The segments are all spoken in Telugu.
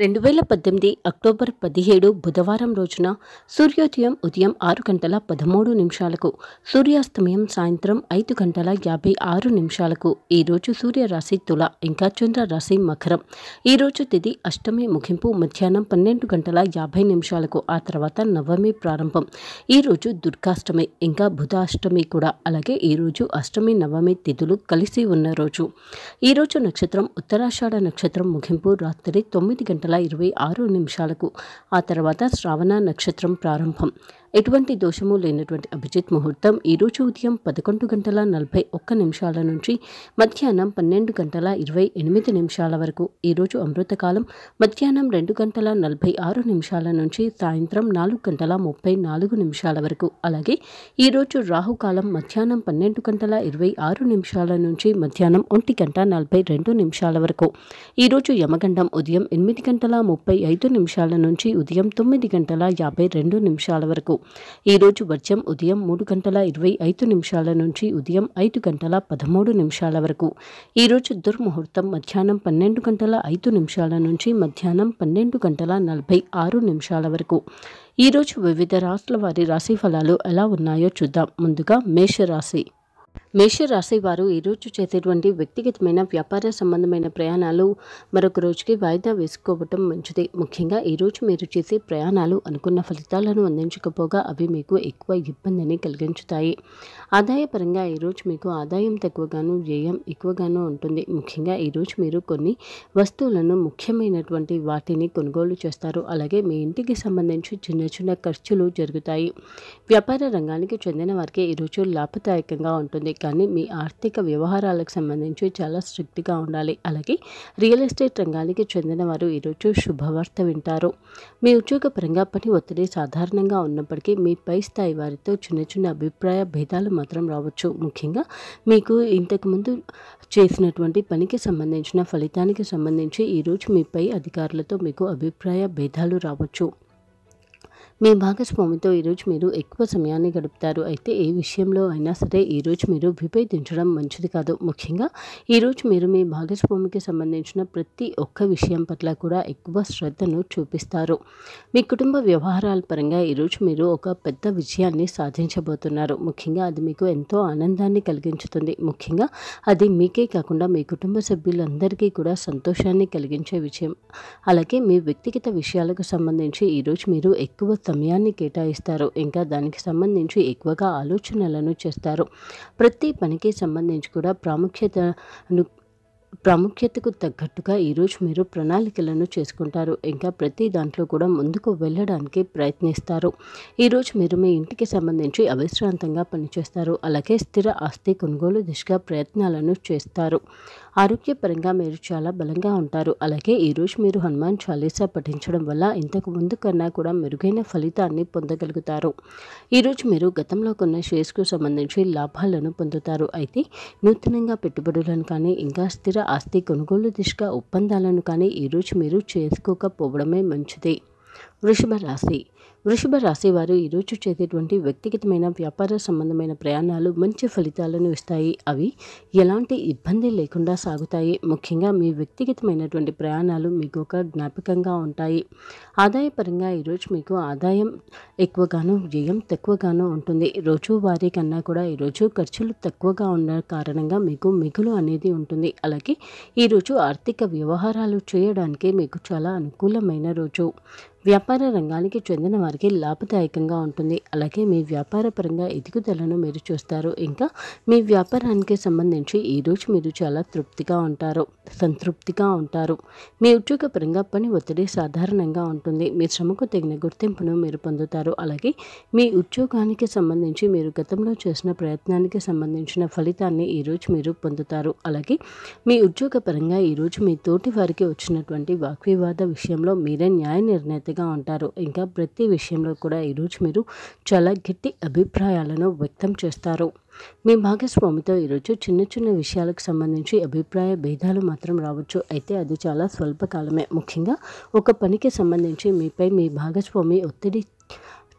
రెండు వేల పద్దెనిమిది అక్టోబర్ పదిహేడు బుధవారం రోజున సూర్యోదయం ఉదయం ఆరు గంటల పదమూడు నిమిషాలకు సూర్యాస్తమయం సాయంత్రం ఐదు గంటల యాభై ఆరు నిమిషాలకు ఈరోజు సూర్యరాశి తుల ఇంకా చంద్రరాశి మకరం ఈరోజు తిది అష్టమి ముగింపు మధ్యాహ్నం పన్నెండు గంటల యాభై నిమిషాలకు ఆ తర్వాత నవమి ప్రారంభం ఈరోజు దుర్గాష్టమి ఇంకా బుధాష్టమి కూడా అలాగే ఈరోజు అష్టమి నవమి తిథులు కలిసి ఉన్న రోజు ఈరోజు నక్షత్రం ఉత్తరాషాఢ నక్షత్రం ముగింపు రాత్రి తొమ్మిది గంటల గంటల ఇరవై ఆరు నిమిషాలకు ఆ తర్వాత శ్రావణ నక్షత్రం ప్రారంభం ఎటువంటి దోషము లేనటువంటి అభిజిత్ ముహూర్తం ఈరోజు ఉదయం పదకొండు గంటల నలభై ఒక్క నిమిషాల నుంచి మధ్యాహ్నం పన్నెండు గంటల ఇరవై ఎనిమిది నిమిషాల వరకు ఈరోజు అమృతకాలం మధ్యాహ్నం రెండు గంటల నలభై ఆరు నిమిషాల నుంచి సాయంత్రం నాలుగు గంటల ముప్పై నాలుగు నిమిషాల వరకు అలాగే ఈరోజు రాహుకాలం మధ్యాహ్నం పన్నెండు గంటల ఇరవై ఆరు నిమిషాల నుంచి మధ్యాహ్నం ఒంటి గంట నలభై రెండు నిమిషాల వరకు ఈరోజు యమగండం ఉదయం ఎనిమిది గంటల ముప్పై ఐదు నిమిషాల నుంచి ఉదయం తొమ్మిది గంటల యాభై రెండు నిమిషాల వరకు ఈరోజు వర్జం ఉదయం మూడు గంటల ఇరవై ఐదు నిమిషాల నుంచి ఉదయం ఐదు గంటల పదమూడు నిమిషాల వరకు ఈరోజు దుర్ముహూర్తం మధ్యాహ్నం పన్నెండు గంటల ఐదు నిమిషాల నుంచి మధ్యాహ్నం పన్నెండు గంటల నలభై ఆరు నిమిషాల వరకు ఈరోజు వివిధ రాష్ట్రాల వారి రాశి ఫలాలు ఎలా ఉన్నాయో చూద్దాం ముందుగా మేషరాశి మేషరాశి వారు ఈరోజు చేసేటువంటి వ్యక్తిగతమైన వ్యాపార సంబంధమైన ప్రయాణాలు మరొక రోజుకి వాయిదా వేసుకోవటం మంచిది ముఖ్యంగా ఈరోజు మీరు చేసే ప్రయాణాలు అనుకున్న ఫలితాలను అందించకపోగా అవి మీకు ఎక్కువ ఇబ్బందిని కలిగించుతాయి ఆదాయపరంగా ఈరోజు మీకు ఆదాయం తక్కువగాను వ్యయం ఎక్కువగానూ ఉంటుంది ముఖ్యంగా ఈరోజు మీరు కొన్ని వస్తువులను ముఖ్యమైనటువంటి వాటిని కొనుగోలు చేస్తారు అలాగే మీ ఇంటికి సంబంధించి చిన్న చిన్న ఖర్చులు జరుగుతాయి వ్యాపార రంగానికి చెందిన వారికి ఈరోజు లాభదాయకంగా ఉంటుంది కానీ మీ ఆర్థిక వ్యవహారాలకు సంబంధించి చాలా స్ట్రిక్ట్గా ఉండాలి అలాగే రియల్ ఎస్టేట్ రంగానికి చెందిన వారు ఈరోజు శుభవార్త వింటారు మీ ఉద్యోగ పరంగా పని ఒత్తిడి సాధారణంగా ఉన్నప్పటికీ మీ పై స్థాయి వారితో చిన్న చిన్న అభిప్రాయ భేదాలు మాత్రం రావచ్చు ముఖ్యంగా మీకు ఇంతకుముందు చేసినటువంటి పనికి సంబంధించిన ఫలితానికి సంబంధించి ఈరోజు మీపై అధికారులతో మీకు అభిప్రాయ భేదాలు రావచ్చు మీ భాగస్వామితో ఈరోజు మీరు ఎక్కువ సమయాన్ని గడుపుతారు అయితే ఏ విషయంలో అయినా సరే ఈరోజు మీరు విభేదించడం మంచిది కాదు ముఖ్యంగా ఈరోజు మీరు మీ భాగస్వామికి సంబంధించిన ప్రతి ఒక్క విషయం పట్ల కూడా ఎక్కువ శ్రద్ధను చూపిస్తారు మీ కుటుంబ వ్యవహారాల పరంగా ఈరోజు మీరు ఒక పెద్ద విజయాన్ని సాధించబోతున్నారు ముఖ్యంగా అది మీకు ఎంతో ఆనందాన్ని కలిగించుతుంది ముఖ్యంగా అది మీకే కాకుండా మీ కుటుంబ సభ్యులందరికీ కూడా సంతోషాన్ని కలిగించే విషయం అలాగే మీ వ్యక్తిగత విషయాలకు సంబంధించి ఈరోజు మీరు ఎక్కువ సమయాన్ని కేటాయిస్తారు ఇంకా దానికి సంబంధించి ఎక్కువగా ఆలోచనలను చేస్తారు ప్రతి పనికి సంబంధించి కూడా ప్రాముఖ్యతను ప్రాముఖ్యతకు తగ్గట్టుగా ఈరోజు మీరు ప్రణాళికలను చేసుకుంటారు ఇంకా ప్రతి దాంట్లో కూడా ముందుకు వెళ్ళడానికి ప్రయత్నిస్తారు ఈరోజు మీరు మీ ఇంటికి సంబంధించి అవిశ్రాంతంగా పనిచేస్తారు అలాగే స్థిర ఆస్తి కొనుగోలు దిశగా ప్రయత్నాలను చేస్తారు ఆరోగ్యపరంగా మీరు చాలా బలంగా ఉంటారు అలాగే ఈరోజు మీరు హనుమాన్ చాలీసా పఠించడం వల్ల ఇంతకు ముందు కన్నా కూడా మెరుగైన ఫలితాన్ని పొందగలుగుతారు ఈరోజు మీరు గతంలో కొన్న షేర్స్కు సంబంధించి లాభాలను పొందుతారు అయితే నూతనంగా పెట్టుబడులను కానీ ఇంకా స్థిర ఆస్తి కొనుగోలు దిశగా ఒప్పందాలను కానీ ఈరోజు మీరు చేసుకోకపోవడమే మంచిది వృషభ రాశి వృషభ రాశివారు ఈరోజు చేసేటువంటి వ్యక్తిగతమైన వ్యాపార సంబంధమైన ప్రయాణాలు మంచి ఫలితాలను ఇస్తాయి అవి ఎలాంటి ఇబ్బంది లేకుండా సాగుతాయి ముఖ్యంగా మీ వ్యక్తిగతమైనటువంటి ప్రయాణాలు మీకు ఒక జ్ఞాపకంగా ఉంటాయి ఆదాయపరంగా ఈరోజు మీకు ఆదాయం ఎక్కువగాను వ్యయం తక్కువగాను ఉంటుంది రోజువారీ కన్నా కూడా ఈరోజు ఖర్చులు తక్కువగా ఉన్న కారణంగా మీకు మిగులు అనేది ఉంటుంది అలాగే ఈరోజు ఆర్థిక వ్యవహారాలు చేయడానికి మీకు చాలా అనుకూలమైన రోజు వ్యాపార రంగానికి చెందిన వారికి లాభదాయకంగా ఉంటుంది అలాగే మీ వ్యాపార పరంగా ఎదుగుదలను మీరు చూస్తారు ఇంకా మీ వ్యాపారానికి సంబంధించి ఈరోజు మీరు చాలా తృప్తిగా ఉంటారు సంతృప్తిగా ఉంటారు మీ ఉద్యోగపరంగా పని ఒత్తిడి సాధారణంగా ఉంటుంది మీ శ్రమకు తగిన గుర్తింపును మీరు పొందుతారు అలాగే మీ ఉద్యోగానికి సంబంధించి మీరు గతంలో చేసిన ప్రయత్నానికి సంబంధించిన ఫలితాన్ని ఈరోజు మీరు పొందుతారు అలాగే మీ ఉద్యోగపరంగా ఈరోజు మీ తోటి వారికి వచ్చినటువంటి వాగ్వివాద విషయంలో మీరే న్యాయ నిర్ణయత మనస్ఫూర్తిగా ఉంటారు ఇంకా ప్రతి విషయంలో కూడా ఈరోజు మీరు చాలా గట్టి అభిప్రాయాలను వ్యక్తం చేస్తారు మీ భాగస్వామితో ఈరోజు చిన్న చిన్న విషయాలకు సంబంధించి అభిప్రాయ భేదాలు మాత్రం రావచ్చు అయితే అది చాలా స్వల్పకాలమే ముఖ్యంగా ఒక పనికి సంబంధించి మీపై మీ భాగస్వామి ఒత్తిడి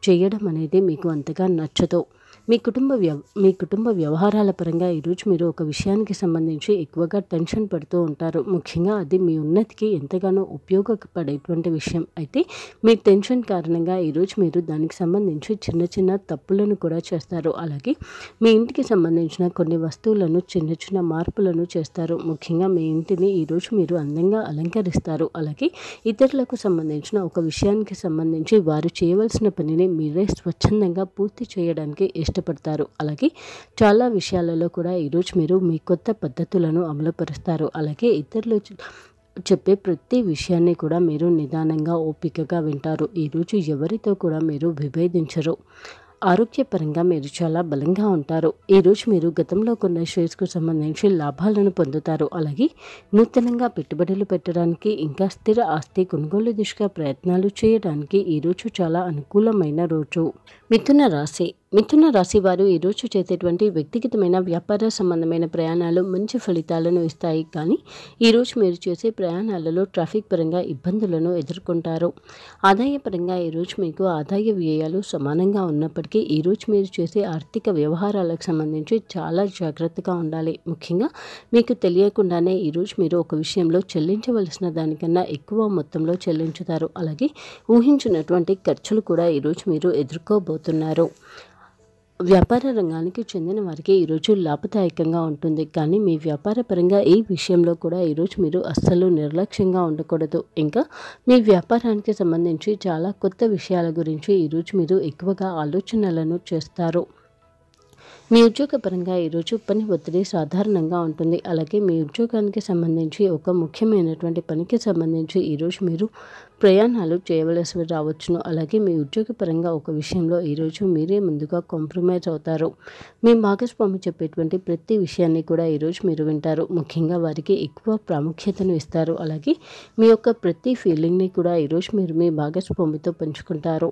చేయడం అనేది మీకు అంతగా నచ్చదు మీ కుటుంబ వ్యవ మీ కుటుంబ వ్యవహారాల పరంగా ఈరోజు మీరు ఒక విషయానికి సంబంధించి ఎక్కువగా టెన్షన్ పడుతూ ఉంటారు ముఖ్యంగా అది మీ ఉన్నతికి ఎంతగానో ఉపయోగపడేటువంటి విషయం అయితే మీ టెన్షన్ కారణంగా ఈరోజు మీరు దానికి సంబంధించి చిన్న చిన్న తప్పులను కూడా చేస్తారు అలాగే మీ ఇంటికి సంబంధించిన కొన్ని వస్తువులను చిన్న చిన్న మార్పులను చేస్తారు ముఖ్యంగా మీ ఇంటిని ఈరోజు మీరు అందంగా అలంకరిస్తారు అలాగే ఇతరులకు సంబంధించిన ఒక విషయానికి సంబంధించి వారు చేయవలసిన పనిని మీరే స్వచ్ఛందంగా పూర్తి చేయడానికి ఇష్టపడతారు అలాగే చాలా విషయాలలో కూడా ఈరోజు మీరు మీ కొత్త పద్ధతులను అమలుపరుస్తారు అలాగే ఇతరులు చెప్పే ప్రతి విషయాన్ని కూడా మీరు నిదానంగా ఓపికగా వింటారు ఈరోజు ఎవరితో కూడా మీరు విభేదించరు ఆరోగ్యపరంగా మీరు చాలా బలంగా ఉంటారు ఈరోజు మీరు గతంలో కొన్న షేర్స్కు సంబంధించి లాభాలను పొందుతారు అలాగే నూతనంగా పెట్టుబడులు పెట్టడానికి ఇంకా స్థిర ఆస్తి కొనుగోలు దిశగా ప్రయత్నాలు చేయడానికి ఈరోజు చాలా అనుకూలమైన రోజు మిథున రాశి మిథున రాశి వారు ఈరోజు చేసేటువంటి వ్యక్తిగతమైన వ్యాపార సంబంధమైన ప్రయాణాలు మంచి ఫలితాలను ఇస్తాయి కానీ ఈరోజు మీరు చేసే ప్రయాణాలలో ట్రాఫిక్ పరంగా ఇబ్బందులను ఎదుర్కొంటారు ఆదాయ పరంగా ఈరోజు మీకు ఆదాయ వ్యయాలు సమానంగా ఉన్నప్పటికీ ఈరోజు మీరు చేసే ఆర్థిక వ్యవహారాలకు సంబంధించి చాలా జాగ్రత్తగా ఉండాలి ముఖ్యంగా మీకు తెలియకుండానే ఈరోజు మీరు ఒక విషయంలో చెల్లించవలసిన దానికన్నా ఎక్కువ మొత్తంలో చెల్లించుతారు అలాగే ఊహించినటువంటి ఖర్చులు కూడా ఈరోజు మీరు ఎదుర్కోబోతున్నారు వ్యాపార రంగానికి చెందిన వారికి ఈరోజు లాభదాయకంగా ఉంటుంది కానీ మీ వ్యాపార పరంగా ఈ విషయంలో కూడా ఈరోజు మీరు అస్సలు నిర్లక్ష్యంగా ఉండకూడదు ఇంకా మీ వ్యాపారానికి సంబంధించి చాలా కొత్త విషయాల గురించి ఈరోజు మీరు ఎక్కువగా ఆలోచనలను చేస్తారు మీ ఉద్యోగపరంగా ఈరోజు పని ఒత్తిడి సాధారణంగా ఉంటుంది అలాగే మీ ఉద్యోగానికి సంబంధించి ఒక ముఖ్యమైనటువంటి పనికి సంబంధించి ఈరోజు మీరు ప్రయాణాలు చేయవలసి రావచ్చును అలాగే మీ ఉద్యోగపరంగా ఒక విషయంలో ఈరోజు మీరే ముందుగా కాంప్రమైజ్ అవుతారు మీ భాగస్వామి చెప్పేటువంటి ప్రతి విషయాన్ని కూడా ఈరోజు మీరు వింటారు ముఖ్యంగా వారికి ఎక్కువ ప్రాముఖ్యతను ఇస్తారు అలాగే మీ యొక్క ప్రతి ఫీలింగ్ని కూడా ఈరోజు మీరు మీ భాగస్వామితో పంచుకుంటారు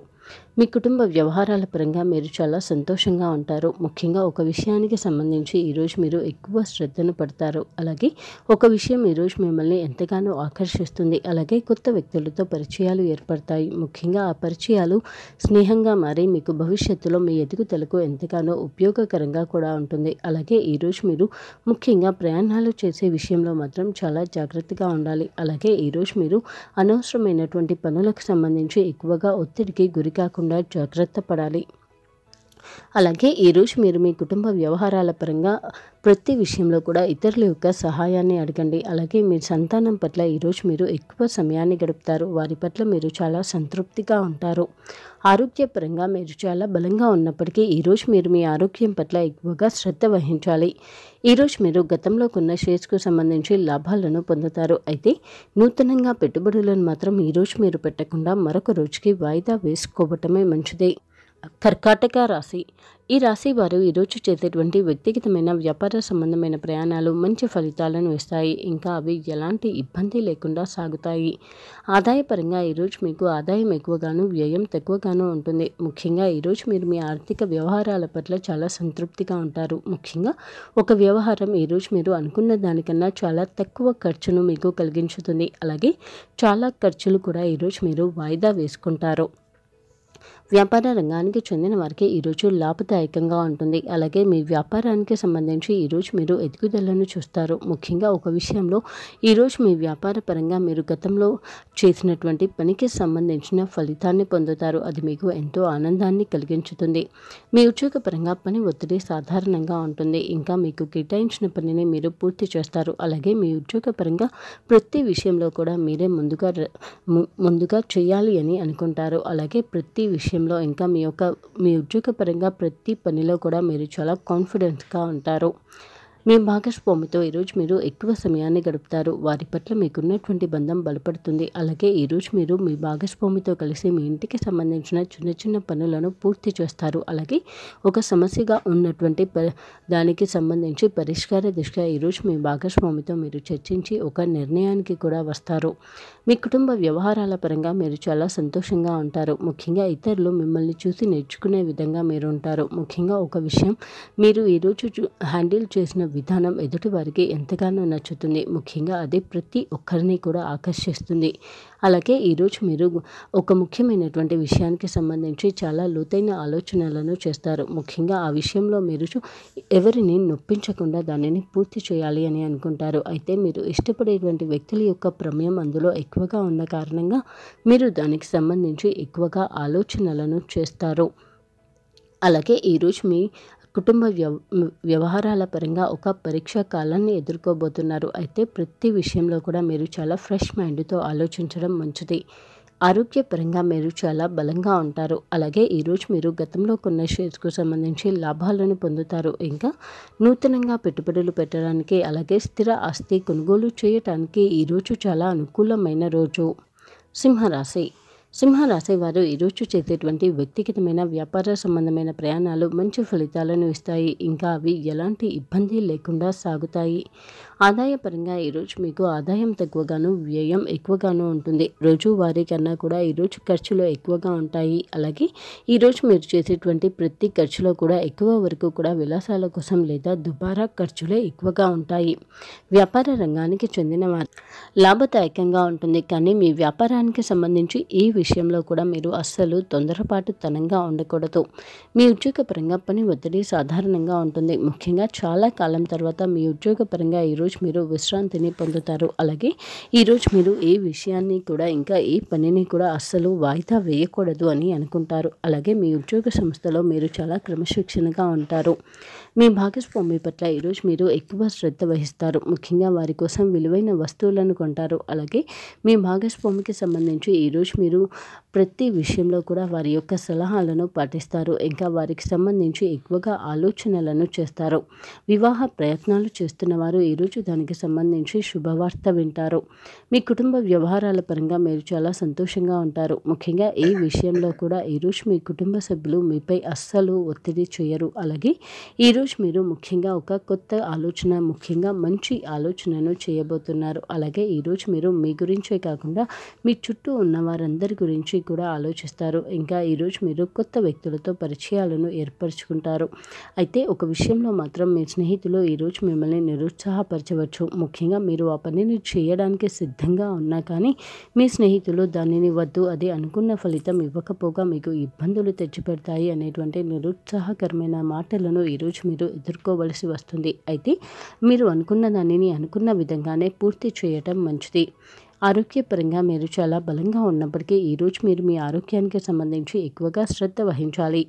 మీ కుటుంబ వ్యవహారాల పరంగా మీరు చాలా సంతోషంగా ఉంటారు ముఖ్యంగా ఒక విషయానికి సంబంధించి ఈరోజు మీరు ఎక్కువ శ్రద్ధను పడతారు అలాగే ఒక విషయం ఈరోజు మిమ్మల్ని ఎంతగానో ఆకర్షిస్తుంది అలాగే కొత్త వ్యక్తులతో పరిచయాలు ఏర్పడతాయి ముఖ్యంగా ఆ పరిచయాలు స్నేహంగా మారి మీకు భవిష్యత్తులో మీ ఎదుగుదలకు ఎంతగానో ఉపయోగకరంగా కూడా ఉంటుంది అలాగే ఈరోజు మీరు ముఖ్యంగా ప్రయాణాలు చేసే విషయంలో మాత్రం చాలా జాగ్రత్తగా ఉండాలి అలాగే ఈరోజు మీరు అనవసరమైనటువంటి పనులకు సంబంధించి ఎక్కువగా ఒత్తిడికి గురి కాకుండా జాగ్రత్త పడాలి అలాగే ఈరోజు మీరు మీ కుటుంబ వ్యవహారాల పరంగా ప్రతి విషయంలో కూడా ఇతరుల యొక్క సహాయాన్ని అడగండి అలాగే మీ సంతానం పట్ల ఈరోజు మీరు ఎక్కువ సమయాన్ని గడుపుతారు వారి పట్ల మీరు చాలా సంతృప్తిగా ఉంటారు ఆరోగ్యపరంగా మీరు చాలా బలంగా ఉన్నప్పటికీ ఈరోజు మీరు మీ ఆరోగ్యం పట్ల ఎక్కువగా శ్రద్ధ వహించాలి ఈరోజు మీరు గతంలో కొన్న షేర్స్కు సంబంధించి లాభాలను పొందుతారు అయితే నూతనంగా పెట్టుబడులను మాత్రం ఈరోజు మీరు పెట్టకుండా మరొక రోజుకి వాయిదా వేసుకోవటమే మంచిది కర్కాటక రాశి ఈ రాశి వారు ఈరోజు చేసేటువంటి వ్యక్తిగతమైన వ్యాపార సంబంధమైన ప్రయాణాలు మంచి ఫలితాలను ఇస్తాయి ఇంకా అవి ఎలాంటి ఇబ్బంది లేకుండా సాగుతాయి ఆదాయపరంగా ఈరోజు మీకు ఆదాయం ఎక్కువగాను వ్యయం తక్కువగాను ఉంటుంది ముఖ్యంగా ఈరోజు మీరు మీ ఆర్థిక వ్యవహారాల పట్ల చాలా సంతృప్తిగా ఉంటారు ముఖ్యంగా ఒక వ్యవహారం ఈరోజు మీరు అనుకున్న దానికన్నా చాలా తక్కువ ఖర్చును మీకు కలిగించుతుంది అలాగే చాలా ఖర్చులు కూడా ఈరోజు మీరు వాయిదా వేసుకుంటారు వ్యాపార రంగానికి చెందిన వారికి ఈరోజు లాభదాయకంగా ఉంటుంది అలాగే మీ వ్యాపారానికి సంబంధించి ఈరోజు మీరు ఎదుగుదలను చూస్తారు ముఖ్యంగా ఒక విషయంలో ఈరోజు మీ వ్యాపార పరంగా మీరు గతంలో చేసినటువంటి పనికి సంబంధించిన ఫలితాన్ని పొందుతారు అది మీకు ఎంతో ఆనందాన్ని కలిగించుతుంది మీ ఉద్యోగపరంగా పని ఒత్తిడి సాధారణంగా ఉంటుంది ఇంకా మీకు కేటాయించిన పనిని మీరు పూర్తి చేస్తారు అలాగే మీ ఉద్యోగపరంగా ప్రతి విషయంలో కూడా మీరే ముందుగా ముందుగా చేయాలి అని అనుకుంటారు అలాగే ప్రతి విషయం విషయంలో ఇంకా మీ యొక్క మీ ఉద్యోగపరంగా ప్రతి పనిలో కూడా మీరు చాలా కాన్ఫిడెంట్గా ఉంటారు మీ భాగస్వామితో ఈరోజు మీరు ఎక్కువ సమయాన్ని గడుపుతారు వారి పట్ల మీకున్నటువంటి బంధం బలపడుతుంది అలాగే ఈరోజు మీరు మీ భాగస్వామితో కలిసి మీ ఇంటికి సంబంధించిన చిన్న చిన్న పనులను పూర్తి చేస్తారు అలాగే ఒక సమస్యగా ఉన్నటువంటి దానికి సంబంధించి పరిష్కార దిశగా ఈరోజు మీ భాగస్వామితో మీరు చర్చించి ఒక నిర్ణయానికి కూడా వస్తారు మీ కుటుంబ వ్యవహారాల పరంగా మీరు చాలా సంతోషంగా ఉంటారు ముఖ్యంగా ఇతరులు మిమ్మల్ని చూసి నేర్చుకునే విధంగా మీరు ఉంటారు ముఖ్యంగా ఒక విషయం మీరు ఈరోజు హ్యాండిల్ చేసిన విధానం ఎదుటి వారికి ఎంతగానో నచ్చుతుంది ముఖ్యంగా అది ప్రతి ఒక్కరిని కూడా ఆకర్షిస్తుంది అలాగే ఈరోజు మీరు ఒక ముఖ్యమైనటువంటి విషయానికి సంబంధించి చాలా లోతైన ఆలోచనలను చేస్తారు ముఖ్యంగా ఆ విషయంలో మీరు ఎవరిని నొప్పించకుండా దానిని పూర్తి చేయాలి అని అనుకుంటారు అయితే మీరు ఇష్టపడేటువంటి వ్యక్తుల యొక్క ప్రమేయం అందులో ఎక్కువగా ఉన్న కారణంగా మీరు దానికి సంబంధించి ఎక్కువగా ఆలోచనలను చేస్తారు అలాగే ఈరోజు మీ కుటుంబ వ్యవ వ్యవహారాల పరంగా ఒక పరీక్షా కాలాన్ని ఎదుర్కోబోతున్నారు అయితే ప్రతి విషయంలో కూడా మీరు చాలా ఫ్రెష్ మైండ్తో ఆలోచించడం మంచిది ఆరోగ్యపరంగా మీరు చాలా బలంగా ఉంటారు అలాగే ఈరోజు మీరు గతంలో కొన్న షేర్స్కు సంబంధించి లాభాలను పొందుతారు ఇంకా నూతనంగా పెట్టుబడులు పెట్టడానికి అలాగే స్థిర ఆస్తి కొనుగోలు చేయటానికి ఈరోజు చాలా అనుకూలమైన రోజు సింహరాశి సింహరాశి వారు ఈరోజు చేసేటువంటి వ్యక్తిగతమైన వ్యాపార సంబంధమైన ప్రయాణాలు మంచి ఫలితాలను ఇస్తాయి ఇంకా అవి ఎలాంటి ఇబ్బంది లేకుండా సాగుతాయి ఆదాయపరంగా ఈరోజు మీకు ఆదాయం తక్కువగాను వ్యయం ఎక్కువగాను ఉంటుంది రోజువారీ కన్నా కూడా ఈరోజు ఖర్చులు ఎక్కువగా ఉంటాయి అలాగే ఈరోజు మీరు చేసేటువంటి ప్రతి ఖర్చులో కూడా ఎక్కువ వరకు కూడా విలాసాల కోసం లేదా దుబారా ఖర్చులే ఎక్కువగా ఉంటాయి వ్యాపార రంగానికి చెందిన లాభదాయకంగా ఉంటుంది కానీ మీ వ్యాపారానికి సంబంధించి ఈ విషయంలో కూడా మీరు అస్సలు తొందరపాటు తనంగా ఉండకూడదు మీ ఉద్యోగ పరంగా పని ఒత్తిడి సాధారణంగా ఉంటుంది ముఖ్యంగా చాలా కాలం తర్వాత మీ ఉద్యోగపరంగా ఈరోజు ఈరోజు మీరు విశ్రాంతిని పొందుతారు అలాగే ఈరోజు మీరు ఏ విషయాన్ని కూడా ఇంకా ఏ పనిని కూడా అస్సలు వాయిదా వేయకూడదు అని అనుకుంటారు అలాగే మీ ఉద్యోగ సంస్థలో మీరు చాలా క్రమశిక్షణగా ఉంటారు మీ భాగస్వామి పట్ల ఈరోజు మీరు ఎక్కువ శ్రద్ధ వహిస్తారు ముఖ్యంగా వారి కోసం విలువైన వస్తువులను కొంటారు అలాగే మీ భాగస్వామికి సంబంధించి ఈరోజు మీరు ప్రతి విషయంలో కూడా వారి యొక్క సలహాలను పాటిస్తారు ఇంకా వారికి సంబంధించి ఎక్కువగా ఆలోచనలను చేస్తారు వివాహ ప్రయత్నాలు చేస్తున్న వారు ఈరోజు దానికి సంబంధించి శుభవార్త వింటారు మీ కుటుంబ వ్యవహారాల పరంగా మీరు చాలా సంతోషంగా ఉంటారు ముఖ్యంగా ఏ విషయంలో కూడా ఈరోజు మీ కుటుంబ సభ్యులు మీపై అస్సలు ఒత్తిడి చేయరు అలాగే ఈరోజు ఈరోజు మీరు ముఖ్యంగా ఒక కొత్త ఆలోచన ముఖ్యంగా మంచి ఆలోచనను చేయబోతున్నారు అలాగే ఈరోజు మీరు మీ గురించే కాకుండా మీ చుట్టూ ఉన్న వారందరి గురించి కూడా ఆలోచిస్తారు ఇంకా ఈరోజు మీరు కొత్త వ్యక్తులతో పరిచయాలను ఏర్పరచుకుంటారు అయితే ఒక విషయంలో మాత్రం మీ స్నేహితులు ఈరోజు మిమ్మల్ని నిరుత్సాహపరచవచ్చు ముఖ్యంగా మీరు ఆ పనిని చేయడానికి సిద్ధంగా ఉన్నా కానీ మీ స్నేహితులు దానిని వద్దు అది అనుకున్న ఫలితం ఇవ్వకపోగా మీకు ఇబ్బందులు తెచ్చిపెడతాయి అనేటువంటి నిరుత్సాహకరమైన మాటలను ఈరోజు మీరు ఎదుర్కోవలసి వస్తుంది అయితే మీరు అనుకున్న దానిని అనుకున్న విధంగానే పూర్తి చేయటం మంచిది ఆరోగ్యపరంగా మీరు చాలా బలంగా ఉన్నప్పటికీ ఈరోజు మీరు మీ ఆరోగ్యానికి సంబంధించి ఎక్కువగా శ్రద్ధ వహించాలి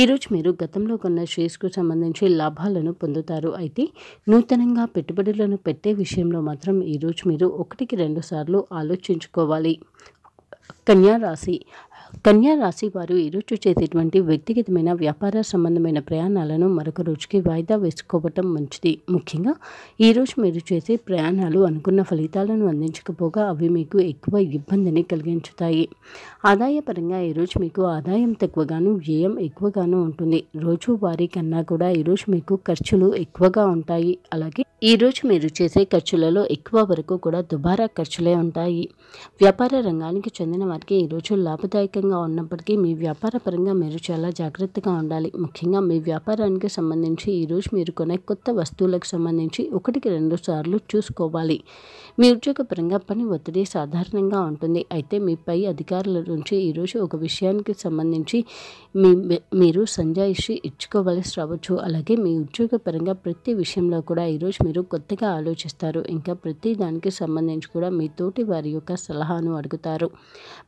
ఈరోజు మీరు గతంలో కొన్న షేర్స్కు సంబంధించి లాభాలను పొందుతారు అయితే నూతనంగా పెట్టుబడులను పెట్టే విషయంలో మాత్రం ఈరోజు మీరు ఒకటికి రెండు సార్లు ఆలోచించుకోవాలి కన్యా రాశి కన్యా రాశి వారు ఈరోజు చేసేటువంటి వ్యక్తిగతమైన వ్యాపార సంబంధమైన ప్రయాణాలను మరొక రోజుకి వాయిదా వేసుకోవటం మంచిది ముఖ్యంగా ఈరోజు మీరు చేసే ప్రయాణాలు అనుకున్న ఫలితాలను అందించకపోగా అవి మీకు ఎక్కువ ఇబ్బందిని కలిగించుతాయి ఆదాయపరంగా ఈరోజు మీకు ఆదాయం తక్కువగాను వ్యయం ఎక్కువగాను ఉంటుంది వారి కన్నా కూడా ఈరోజు మీకు ఖర్చులు ఎక్కువగా ఉంటాయి అలాగే ఈరోజు మీరు చేసే ఖర్చులలో ఎక్కువ వరకు కూడా దుబారా ఖర్చులే ఉంటాయి వ్యాపార రంగానికి చెందిన వారికి ఈరోజు లాభదాయకంగా అనుకూలంగా ఉన్నప్పటికీ మీ వ్యాపార పరంగా మీరు చాలా జాగ్రత్తగా ఉండాలి ముఖ్యంగా మీ వ్యాపారానికి సంబంధించి ఈరోజు మీరు కొనే కొత్త వస్తువులకు సంబంధించి ఒకటికి రెండు సార్లు చూసుకోవాలి మీ ఉద్యోగపరంగా పని ఒత్తిడి సాధారణంగా ఉంటుంది అయితే మీ పై అధికారుల నుంచి ఈరోజు ఒక విషయానికి సంబంధించి మీ మీరు సంజాయిషి ఇచ్చుకోవలసి రావచ్చు అలాగే మీ ఉద్యోగపరంగా ప్రతి విషయంలో కూడా ఈరోజు మీరు కొత్తగా ఆలోచిస్తారు ఇంకా ప్రతి దానికి సంబంధించి కూడా మీ తోటి వారి యొక్క సలహాను అడుగుతారు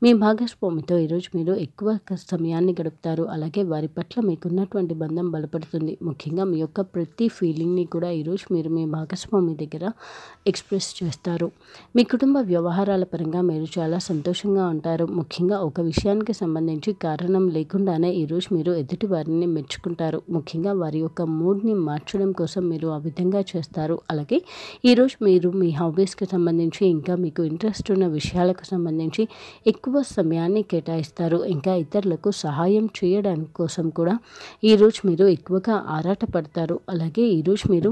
మీ భాగస్వామితో ఈరోజు మీరు ఎక్కువ సమయాన్ని గడుపుతారు అలాగే వారి పట్ల మీకున్నటువంటి బంధం బలపడుతుంది ముఖ్యంగా మీ యొక్క ప్రతి ఫీలింగ్ని కూడా ఈరోజు మీరు మీ భాగస్వామి దగ్గర ఎక్స్ప్రెస్ చేస్తారు ఉంటారు మీ కుటుంబ వ్యవహారాల పరంగా మీరు చాలా సంతోషంగా ఉంటారు ముఖ్యంగా ఒక విషయానికి సంబంధించి కారణం లేకుండానే ఈరోజు మీరు ఎదుటి వారిని మెచ్చుకుంటారు ముఖ్యంగా వారి యొక్క మూడ్ని మార్చడం కోసం మీరు ఆ విధంగా చేస్తారు అలాగే ఈరోజు మీరు మీ హాబీస్కి సంబంధించి ఇంకా మీకు ఇంట్రెస్ట్ ఉన్న విషయాలకు సంబంధించి ఎక్కువ సమయాన్ని కేటాయిస్తారు ఇంకా ఇతరులకు సహాయం చేయడానికి కోసం కూడా ఈరోజు మీరు ఎక్కువగా ఆరాటపడతారు అలాగే ఈరోజు మీరు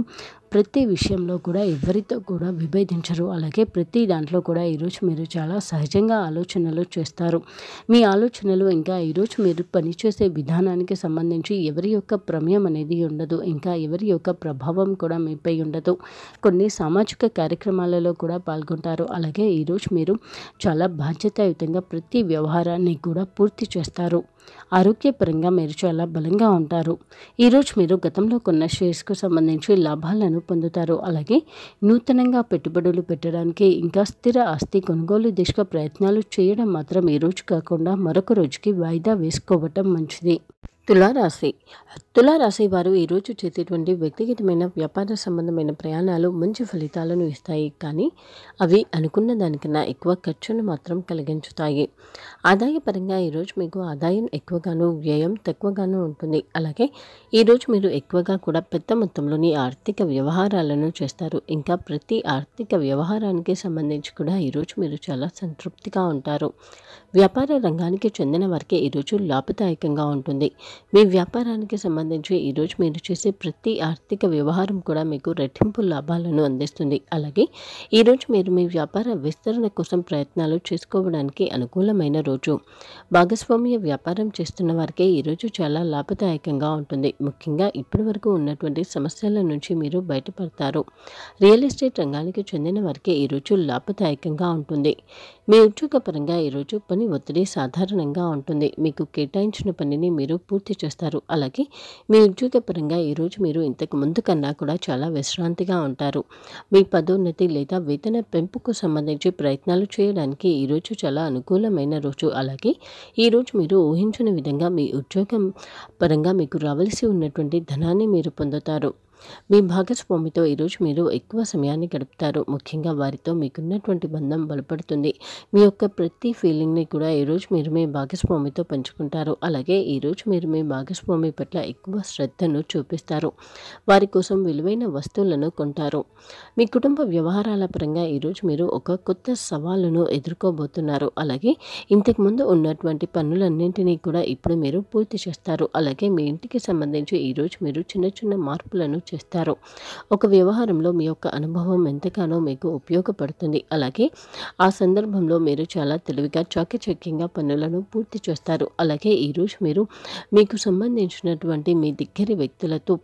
ప్రతి విషయంలో కూడా ఎవరితో కూడా విభేదించరు అలాగే ప్రతి దాంట్లో కూడా ఈరోజు మీరు చాలా సహజంగా ఆలోచనలు చేస్తారు మీ ఆలోచనలు ఇంకా ఈరోజు మీరు పనిచేసే విధానానికి సంబంధించి ఎవరి యొక్క ప్రమేయం అనేది ఉండదు ఇంకా ఎవరి యొక్క ప్రభావం కూడా మీపై ఉండదు కొన్ని సామాజిక కార్యక్రమాలలో కూడా పాల్గొంటారు అలాగే ఈరోజు మీరు చాలా బాధ్యతాయుతంగా ప్రతి వ్యవహారాన్ని కూడా పూర్తి చేస్తారు ఆరోగ్యపరంగా మీరు చాలా బలంగా ఉంటారు ఈరోజు మీరు గతంలో కొన్న షేర్స్కు సంబంధించి లాభాలను పొందుతారు అలాగే నూతనంగా పెట్టుబడులు పెట్టడానికి ఇంకా స్థిర ఆస్తి కొనుగోలు దిశగా ప్రయత్నాలు చేయడం మాత్రం ఈ రోజు కాకుండా మరొక రోజుకి వాయిదా వేసుకోవటం మంచిది తులారాశి తులారాశి వారు ఈరోజు చేసేటువంటి వ్యక్తిగతమైన వ్యాపార సంబంధమైన ప్రయాణాలు మంచి ఫలితాలను ఇస్తాయి కానీ అవి అనుకున్న దానికన్నా ఎక్కువ ఖర్చును మాత్రం కలిగించుతాయి ఆదాయపరంగా ఈరోజు మీకు ఆదాయం ఎక్కువగాను వ్యయం తక్కువగాను ఉంటుంది అలాగే ఈరోజు మీరు ఎక్కువగా కూడా పెద్ద మొత్తంలోని ఆర్థిక వ్యవహారాలను చేస్తారు ఇంకా ప్రతి ఆర్థిక వ్యవహారానికి సంబంధించి కూడా ఈరోజు మీరు చాలా సంతృప్తిగా ఉంటారు వ్యాపార రంగానికి చెందిన వారికి ఈరోజు లాభదాయకంగా ఉంటుంది మీ వ్యాపారానికి సంబంధించి ఈరోజు మీరు చేసే ప్రతి ఆర్థిక వ్యవహారం కూడా మీకు రెట్టింపు లాభాలను అందిస్తుంది అలాగే ఈరోజు మీరు మీ వ్యాపార విస్తరణ కోసం ప్రయత్నాలు చేసుకోవడానికి అనుకూలమైన రోజు భాగస్వామ్య వ్యాపారం చేస్తున్న వారికి ఈరోజు చాలా లాభదాయకంగా ఉంటుంది ముఖ్యంగా వరకు ఉన్నటువంటి సమస్యల నుంచి మీరు బయటపడతారు రియల్ ఎస్టేట్ రంగానికి చెందిన వారికి ఈరోజు లాభదాయకంగా ఉంటుంది మీ పరంగా ఈరోజు పని ఒత్తిడి సాధారణంగా ఉంటుంది మీకు కేటాయించిన పనిని మీరు పూర్తి చేస్తారు అలాగే మీ ఉద్యోగపరంగా ఈరోజు మీరు ఇంతకు ముందు కన్నా కూడా చాలా విశ్రాంతిగా ఉంటారు మీ పదోన్నతి లేదా వేతన పెంపుకు సంబంధించి ప్రయత్నాలు చేయడానికి ఈరోజు చాలా అనుకూలమైన రోజు అలాగే ఈరోజు మీరు ఊహించిన విధంగా మీ ఉద్యోగం పరంగా మీకు రావాల్సి ఉన్నటువంటి ధనాన్ని మీరు పొందుతారు మీ భాగస్వామితో ఈరోజు మీరు ఎక్కువ సమయాన్ని గడుపుతారు ముఖ్యంగా వారితో మీకున్నటువంటి బంధం బలపడుతుంది మీ యొక్క ప్రతి ఫీలింగ్ని కూడా ఈరోజు మీరు మీ భాగస్వామితో పంచుకుంటారు అలాగే ఈరోజు మీరు మీ భాగస్వామి పట్ల ఎక్కువ శ్రద్ధను చూపిస్తారు వారి కోసం విలువైన వస్తువులను కొంటారు మీ కుటుంబ వ్యవహారాల పరంగా ఈరోజు మీరు ఒక కొత్త సవాలును ఎదుర్కోబోతున్నారు అలాగే ఇంతకుముందు ఉన్నటువంటి పనులన్నింటినీ కూడా ఇప్పుడు మీరు పూర్తి చేస్తారు అలాగే మీ ఇంటికి సంబంధించి ఈరోజు మీరు చిన్న చిన్న మార్పులను చేస్తారు ఒక వ్యవహారంలో మీ యొక్క అనుభవం ఎంతగానో మీకు ఉపయోగపడుతుంది అలాగే ఆ సందర్భంలో మీరు చాలా తెలివిగా చాకచక్యంగా పనులను పూర్తి చేస్తారు అలాగే ఈరోజు మీరు మీకు సంబంధించినటువంటి మీ దగ్గర వ్యక్తులతో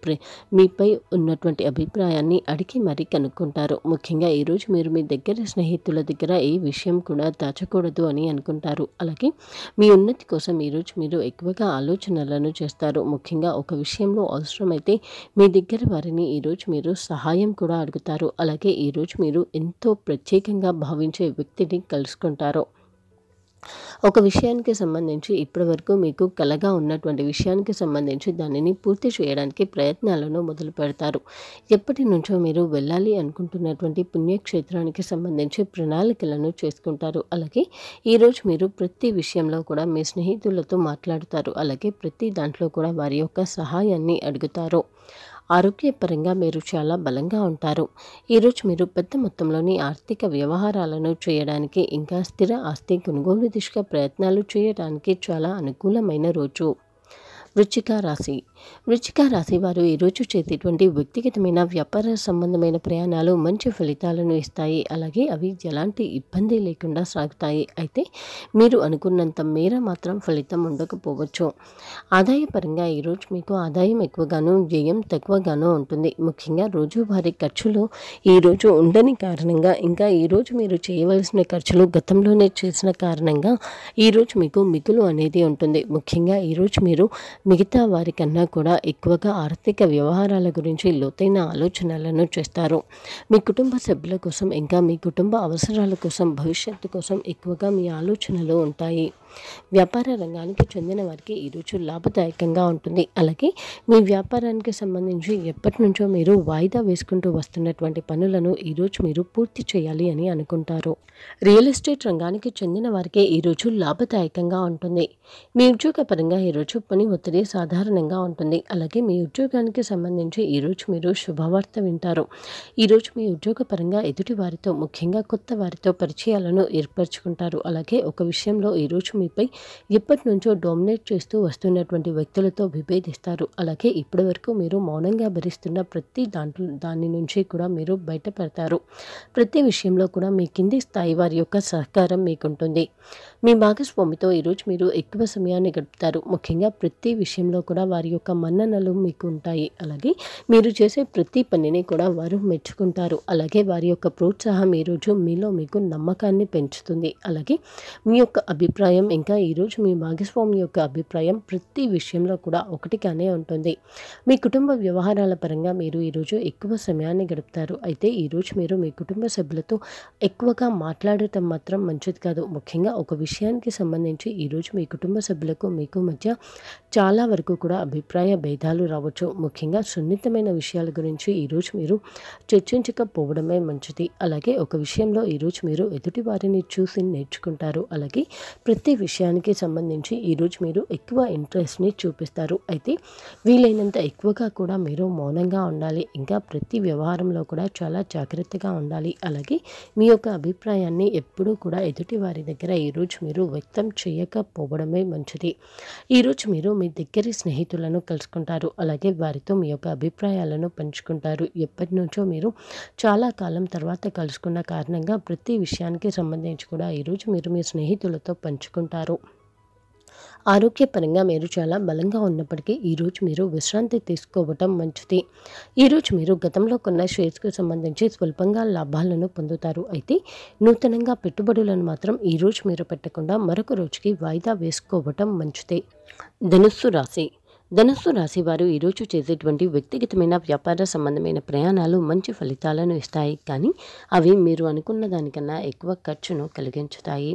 మీపై ఉన్నటువంటి అభిప్రాయాన్ని అడిగి మరీ కనుక్కుంటారు ముఖ్యంగా ఈరోజు మీరు మీ దగ్గర స్నేహితుల దగ్గర ఏ విషయం కూడా దాచకూడదు అని అనుకుంటారు అలాగే మీ ఉన్నతి కోసం ఈరోజు మీరు ఎక్కువగా ఆలోచనలను చేస్తారు ముఖ్యంగా ఒక విషయంలో అవసరమైతే మీ దగ్గర వారిని ఈరోజు మీరు సహాయం కూడా అడుగుతారు అలాగే ఈరోజు మీరు ఎంతో ప్రత్యేకంగా భావించే వ్యక్తిని కలుసుకుంటారు ఒక విషయానికి సంబంధించి ఇప్పటివరకు మీకు కలగా ఉన్నటువంటి విషయానికి సంబంధించి దానిని పూర్తి చేయడానికి ప్రయత్నాలను మొదలు పెడతారు ఎప్పటి నుంచో మీరు వెళ్ళాలి అనుకుంటున్నటువంటి పుణ్యక్షేత్రానికి సంబంధించి ప్రణాళికలను చేసుకుంటారు అలాగే ఈరోజు మీరు ప్రతి విషయంలో కూడా మీ స్నేహితులతో మాట్లాడుతారు అలాగే ప్రతి దాంట్లో కూడా వారి యొక్క సహాయాన్ని అడుగుతారు ఆరోగ్యపరంగా మీరు చాలా బలంగా ఉంటారు ఈరోజు మీరు పెద్ద మొత్తంలోని ఆర్థిక వ్యవహారాలను చేయడానికి ఇంకా స్థిర ఆస్తి కొనుగోలు దిశగా ప్రయత్నాలు చేయడానికి చాలా అనుకూలమైన రోజు వృచ్చిక రాశి వృచ్చిక రాశివారు ఈరోజు చేసేటువంటి వ్యక్తిగతమైన వ్యాపార సంబంధమైన ప్రయాణాలు మంచి ఫలితాలను ఇస్తాయి అలాగే అవి ఎలాంటి ఇబ్బంది లేకుండా సాగుతాయి అయితే మీరు అనుకున్నంత మేర మాత్రం ఫలితం ఉండకపోవచ్చు ఆదాయపరంగా ఈరోజు మీకు ఆదాయం ఎక్కువగాను వ్యయం తక్కువగాను ఉంటుంది ముఖ్యంగా రోజువారీ ఖర్చులు ఈరోజు ఉండని కారణంగా ఇంకా ఈరోజు మీరు చేయవలసిన ఖర్చులు గతంలోనే చేసిన కారణంగా ఈరోజు మీకు మిగులు అనేది ఉంటుంది ముఖ్యంగా ఈరోజు మీరు మిగతా వారికన్నా కూడా ఎక్కువగా ఆర్థిక వ్యవహారాల గురించి లోతైన ఆలోచనలను చేస్తారు మీ కుటుంబ సభ్యుల కోసం ఇంకా మీ కుటుంబ అవసరాల కోసం భవిష్యత్తు కోసం ఎక్కువగా మీ ఆలోచనలు ఉంటాయి వ్యాపార రంగానికి చెందిన వారికి ఈరోజు లాభదాయకంగా ఉంటుంది అలాగే మీ వ్యాపారానికి సంబంధించి ఎప్పటి నుంచో మీరు వాయిదా వేసుకుంటూ వస్తున్నటువంటి పనులను ఈరోజు మీరు పూర్తి చేయాలి అని అనుకుంటారు రియల్ ఎస్టేట్ రంగానికి చెందిన వారికి ఈరోజు లాభదాయకంగా ఉంటుంది మీ ఉద్యోగపరంగా ఈరోజు పని ఒత్తిడి సాధారణంగా ఉంటుంది అలాగే మీ ఉద్యోగానికి సంబంధించి ఈరోజు మీరు శుభవార్త వింటారు ఈరోజు మీ ఉద్యోగపరంగా ఎదుటి వారితో ముఖ్యంగా కొత్త వారితో పరిచయాలను ఏర్పరచుకుంటారు అలాగే ఒక విషయంలో ఈరోజు మీపై ఎప్పటి నుంచో డామినేట్ చేస్తూ వస్తున్నటువంటి వ్యక్తులతో విభేదిస్తారు అలాగే ఇప్పటి వరకు మీరు మౌనంగా భరిస్తున్న ప్రతి దాంట్లో దాని నుంచి కూడా మీరు బయటపడతారు ప్రతి విషయంలో కూడా మీ కింది స్థాయి వారి యొక్క సహకారం మీకుంటుంది మీ భాగస్వామితో ఈరోజు మీరు ఎక్కువ సమయాన్ని గడుపుతారు ముఖ్యంగా ప్రతి విషయంలో కూడా వారి యొక్క మన్ననలు మీకు ఉంటాయి అలాగే మీరు చేసే ప్రతి పనిని కూడా వారు మెచ్చుకుంటారు అలాగే వారి యొక్క ప్రోత్సాహం ఈరోజు మీలో మీకు నమ్మకాన్ని పెంచుతుంది అలాగే మీ యొక్క అభిప్రాయం ఇంకా ఈరోజు మీ భాగస్వామి యొక్క అభిప్రాయం ప్రతి విషయంలో కూడా ఒకటిగానే ఉంటుంది మీ కుటుంబ వ్యవహారాల పరంగా మీరు ఈరోజు ఎక్కువ సమయాన్ని గడుపుతారు అయితే ఈరోజు మీరు మీ కుటుంబ సభ్యులతో ఎక్కువగా మాట్లాడటం మాత్రం మంచిది కాదు ముఖ్యంగా ఒక విషయానికి సంబంధించి ఈరోజు మీ కుటుంబ సభ్యులకు మీకు మధ్య చాలా వరకు కూడా అభిప్రాయ భేదాలు రావచ్చు ముఖ్యంగా సున్నితమైన విషయాల గురించి ఈరోజు మీరు చర్చించకపోవడమే మంచిది అలాగే ఒక విషయంలో ఈరోజు మీరు ఎదుటి వారిని చూసి నేర్చుకుంటారు అలాగే ప్రతి విషయానికి సంబంధించి ఈరోజు మీరు ఎక్కువ ఇంట్రెస్ట్ని చూపిస్తారు అయితే వీలైనంత ఎక్కువగా కూడా మీరు మౌనంగా ఉండాలి ఇంకా ప్రతి వ్యవహారంలో కూడా చాలా జాగ్రత్తగా ఉండాలి అలాగే మీ యొక్క అభిప్రాయాన్ని ఎప్పుడూ కూడా ఎదుటి వారి దగ్గర ఈరోజు మీరు వ్యక్తం చేయకపోవడమే మంచిది ఈరోజు మీరు మీ దగ్గరి స్నేహితులను కలుసుకుంటారు అలాగే వారితో మీ యొక్క అభిప్రాయాలను పంచుకుంటారు ఎప్పటి నుంచో మీరు చాలా కాలం తర్వాత కలుసుకున్న కారణంగా ప్రతి విషయానికి సంబంధించి కూడా ఈరోజు మీరు మీ స్నేహితులతో పంచుకుంటారు ఉంటారు ఆరోగ్యపరంగా మీరు చాలా బలంగా ఉన్నప్పటికీ ఈరోజు మీరు విశ్రాంతి తీసుకోవటం మంచిది ఈరోజు మీరు గతంలో కొన్న షేర్స్కు సంబంధించి స్వల్పంగా లాభాలను పొందుతారు అయితే నూతనంగా పెట్టుబడులను మాత్రం ఈరోజు మీరు పెట్టకుండా మరొక రోజుకి వాయిదా వేసుకోవటం మంచిది ధనుస్సు రాశి ధనుస్సు రాశి వారు ఈరోజు చేసేటువంటి వ్యక్తిగతమైన వ్యాపార సంబంధమైన ప్రయాణాలు మంచి ఫలితాలను ఇస్తాయి కానీ అవి మీరు అనుకున్న దానికన్నా ఎక్కువ ఖర్చును కలిగించుతాయి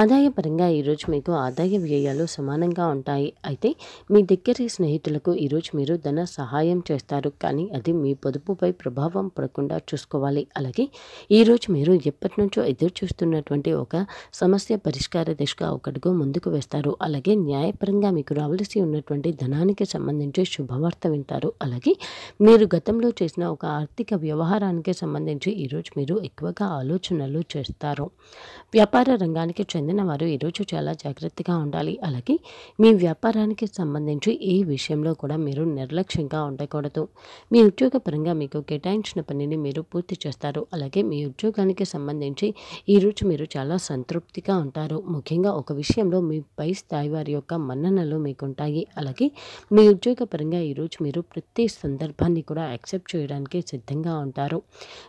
ఆదాయపరంగా ఈరోజు మీకు ఆదాయ వ్యయాలు సమానంగా ఉంటాయి అయితే మీ దగ్గర స్నేహితులకు ఈరోజు మీరు ధన సహాయం చేస్తారు కానీ అది మీ పొదుపుపై ప్రభావం పడకుండా చూసుకోవాలి అలాగే ఈరోజు మీరు ఎప్పటి నుంచో ఎదురు చూస్తున్నటువంటి ఒక సమస్య పరిష్కార దిశగా ఒకటిగా ముందుకు వేస్తారు అలాగే న్యాయపరంగా మీకు రావలసి ఉన్నటువంటి ధనానికి సంబంధించి శుభవార్త వింటారు అలాగే మీరు గతంలో చేసిన ఒక ఆర్థిక వ్యవహారానికి సంబంధించి ఈరోజు మీరు ఎక్కువగా ఆలోచనలు చేస్తారు వ్యాపార రంగానికి చెందినవారు ఈరోజు చాలా జాగ్రత్తగా ఉండాలి అలాగే మీ వ్యాపారానికి సంబంధించి ఏ విషయంలో కూడా మీరు నిర్లక్ష్యంగా ఉండకూడదు మీ ఉద్యోగపరంగా మీకు కేటాయించిన పనిని మీరు పూర్తి చేస్తారు అలాగే మీ ఉద్యోగానికి సంబంధించి ఈరోజు మీరు చాలా సంతృప్తిగా ఉంటారు ముఖ్యంగా ఒక విషయంలో మీ పై స్థాయి వారి యొక్క మన్ననలు మీకుంటాయి అలాగే మీ ఉద్యోగపరంగా ఈరోజు మీరు ప్రతి సందర్భాన్ని కూడా యాక్సెప్ట్ చేయడానికి సిద్ధంగా ఉంటారు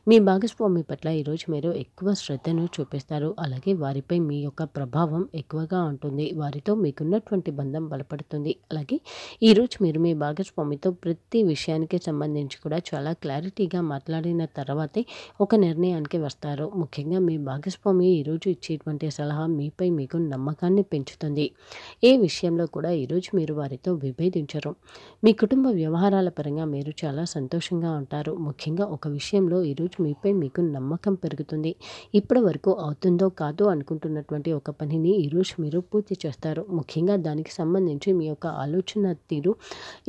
మీ భాగస్వామి పట్ల ఈరోజు మీరు ఎక్కువ శ్రద్ధను చూపిస్తారు అలాగే వారిపై మీ యొక్క యొక్క ప్రభావం ఎక్కువగా ఉంటుంది వారితో మీకున్నటువంటి బంధం బలపడుతుంది అలాగే ఈరోజు మీరు మీ భాగస్వామితో ప్రతి విషయానికి సంబంధించి కూడా చాలా క్లారిటీగా మాట్లాడిన తర్వాతే ఒక నిర్ణయానికి వస్తారు ముఖ్యంగా మీ భాగస్వామి ఈరోజు ఇచ్చేటువంటి సలహా మీపై మీకు నమ్మకాన్ని పెంచుతుంది ఏ విషయంలో కూడా ఈరోజు మీరు వారితో విభేదించరు మీ కుటుంబ వ్యవహారాల పరంగా మీరు చాలా సంతోషంగా ఉంటారు ముఖ్యంగా ఒక విషయంలో ఈరోజు మీపై మీకు నమ్మకం పెరుగుతుంది ఇప్పటి వరకు అవుతుందో కాదో అనుకుంటున్నటువంటి ఉన్నటువంటి ఒక పనిని ఈరోజు మీరు పూర్తి చేస్తారు ముఖ్యంగా దానికి సంబంధించి మీ యొక్క ఆలోచన తీరు